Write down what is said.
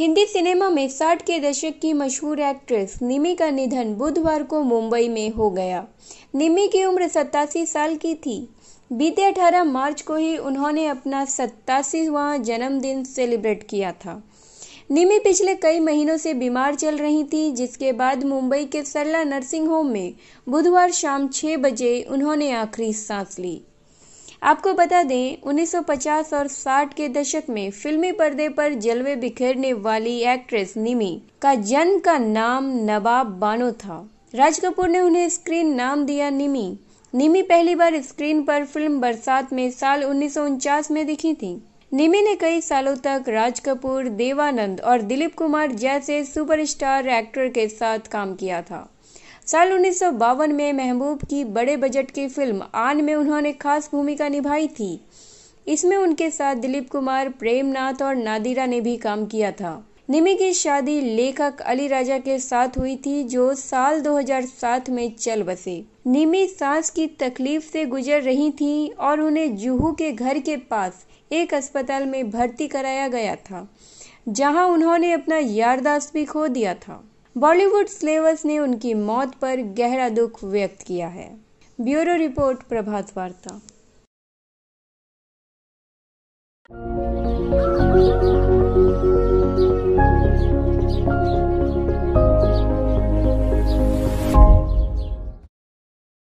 Hindi cinema में साठ के दशक की मशहूर एक्ट्रेस निमी का निधन बुधवार को मुंबई में हो गया निमी की उम्र सत्तासी साल की थी बीते 18 मार्च को ही उन्होंने अपना सत्तासीवा जन्मदिन सेलिब्रेट किया था निमी पिछले कई महीनों से बीमार चल रही थी जिसके बाद मुंबई के सरला नर्सिंग होम में बुधवार शाम 6 बजे उन्होंने आखिरी सांस ली आपको बता दें 1950 और 60 के दशक में फिल्मी पर्दे पर जलवे बिखेरने वाली एक्ट्रेस निमी का जन्म का नाम नवाब बानो था राज कपूर ने उन्हें स्क्रीन नाम दिया निमी निमी पहली बार स्क्रीन पर फिल्म बरसात में साल उन्नीस में दिखी थी निमी ने कई सालों तक राज कपूर देवानंद और दिलीप कुमार जैसे सुपरस्टार एक्टर के साथ काम किया था साल उन्नीस में महबूब की बड़े बजट की फिल्म आन में उन्होंने खास भूमिका निभाई थी इसमें उनके साथ दिलीप कुमार प्रेमनाथ और नादिरा ने भी काम किया था निमी की शादी लेखक अली राजा के साथ हुई थी जो साल 2007 में चल बसे निमी सांस की तकलीफ से गुजर रही थी और उन्हें जूहू के घर के पास एक अस्पताल में भर्ती कराया गया था जहां उन्होंने अपना यारदाश्त भी खो दिया था बॉलीवुड स्लेवस ने उनकी मौत पर गहरा दुख व्यक्त किया है ब्यूरो रिपोर्ट प्रभात वार्ता thank you